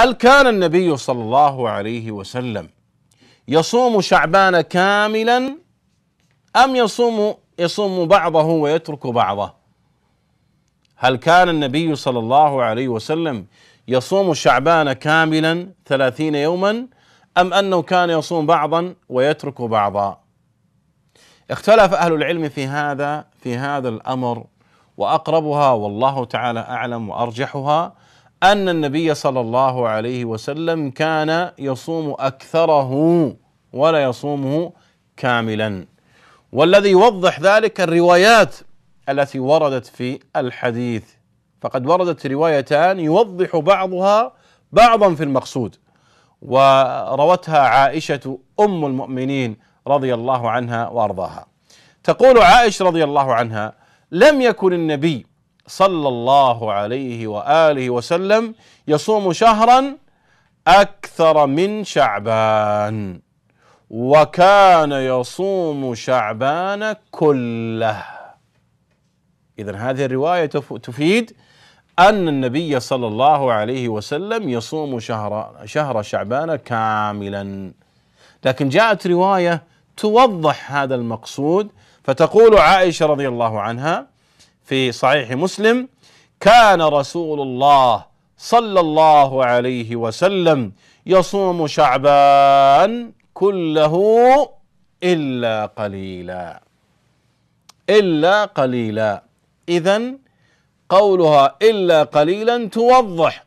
هل كان النبي صلى الله عليه وسلم يصوم شعبان كاملا أم يصوم يصوم بعضه ويترك بعضه هل كان النبي صلى الله عليه وسلم يصوم شعبان كاملا ثلاثين يوما أم أنه كان يصوم بعضا ويترك بعضا اختلف أهل العلم في هذا في هذا الأمر وأقربها والله تعالى أعلم وأرجحها ان النبي صلى الله عليه وسلم كان يصوم اكثره ولا يصومه كاملا والذي يوضح ذلك الروايات التي وردت في الحديث فقد وردت روايتان يوضح بعضها بعضا في المقصود وروتها عائشه ام المؤمنين رضي الله عنها وارضاها تقول عائشه رضي الله عنها لم يكن النبي صلى الله عليه واله وسلم يصوم شهرا اكثر من شعبان وكان يصوم شعبان كله اذا هذه الروايه تفيد ان النبي صلى الله عليه وسلم يصوم شهر شهر شعبان كاملا لكن جاءت روايه توضح هذا المقصود فتقول عائشه رضي الله عنها في صحيح مسلم كان رسول الله صلى الله عليه وسلم يصوم شعبان كله الا قليلا الا قليلا اذا قولها الا قليلا توضح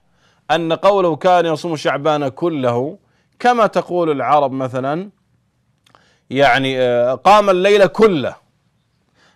ان قوله كان يصوم شعبان كله كما تقول العرب مثلا يعني آه، قام الليل كله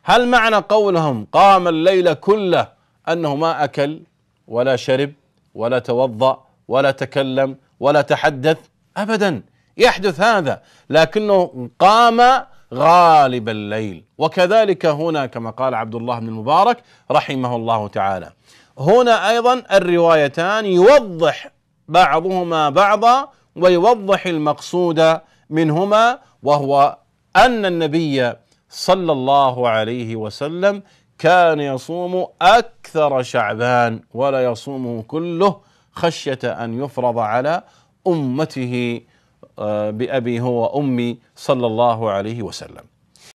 هل معنى قولهم قام الليل كله انه ما اكل ولا شرب ولا توضا ولا تكلم ولا تحدث ابدا يحدث هذا لكنه قام غالب الليل وكذلك هنا كما قال عبد الله بن المبارك رحمه الله تعالى هنا ايضا الروايتان يوضح بعضهما بعضا ويوضح المقصود منهما وهو ان النبي صلى الله عليه وسلم كان يصوم اكثر شعبان ولا يصومه كله خشيه ان يفرض على امته آه، بابي هو امي صلى الله عليه وسلم